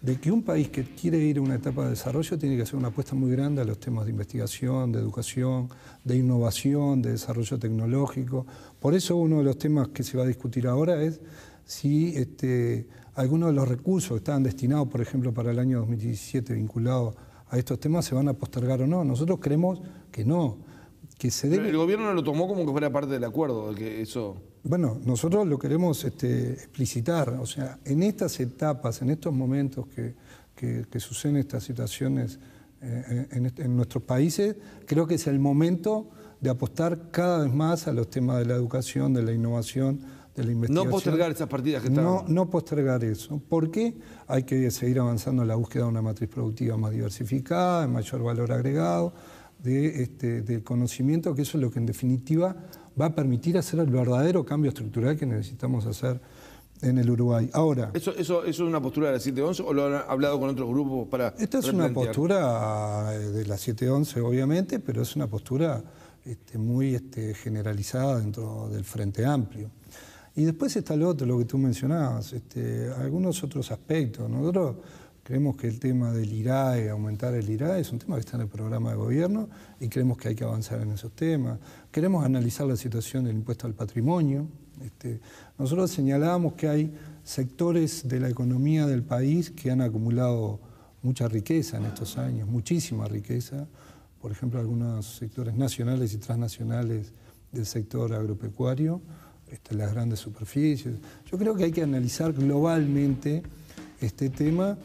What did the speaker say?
de que un país que quiere ir a una etapa de desarrollo tiene que hacer una apuesta muy grande a los temas de investigación, de educación, de innovación, de desarrollo tecnológico. Por eso uno de los temas que se va a discutir ahora es si este, algunos de los recursos que estaban destinados, por ejemplo, para el año 2017 vinculados a estos temas se van a postergar o no. Nosotros creemos que no se debe... el gobierno lo tomó como que fuera parte del acuerdo, que eso... Bueno, nosotros lo queremos este, explicitar, o sea, en estas etapas, en estos momentos que, que, suceden estas situaciones eh, eh, en, nuestros países, creo que es el momento de apostar cada vez más a los temas de la educación, de la innovación, de la investigación. No postergar esas partidas que están... No, no postergar eso. Porque Hay que seguir avanzando en la búsqueda de una matriz productiva más diversificada, de mayor valor agregado, este, del conocimiento, que eso es lo que en definitiva va a permitir hacer el verdadero cambio estructural que necesitamos hacer en el Uruguay. Ahora. ¿Eso, es una postura de la 711 o lo han hablado con otros grupos para.? Esta es una postura eh, de la 711, obviamente, pero es una postura este, muy este, generalizada dentro del Frente Amplio. Y después está lo otro, lo que tú mencionabas, este, algunos otros aspectos. Nosotros Creemos que el tema del IRAE, aumentar el IRAE, es un tema que está en el programa de gobierno y creemos que hay que avanzar en esos temas. Queremos analizar la situación del impuesto al patrimonio. Este, nosotros señalábamos que hay sectores de la economía del país que han acumulado mucha riqueza en estos años, muchísima riqueza. Por ejemplo, algunos sectores nacionales y transnacionales del sector agropecuario, este, las grandes superficies. Yo creo que hay que analizar globalmente este tema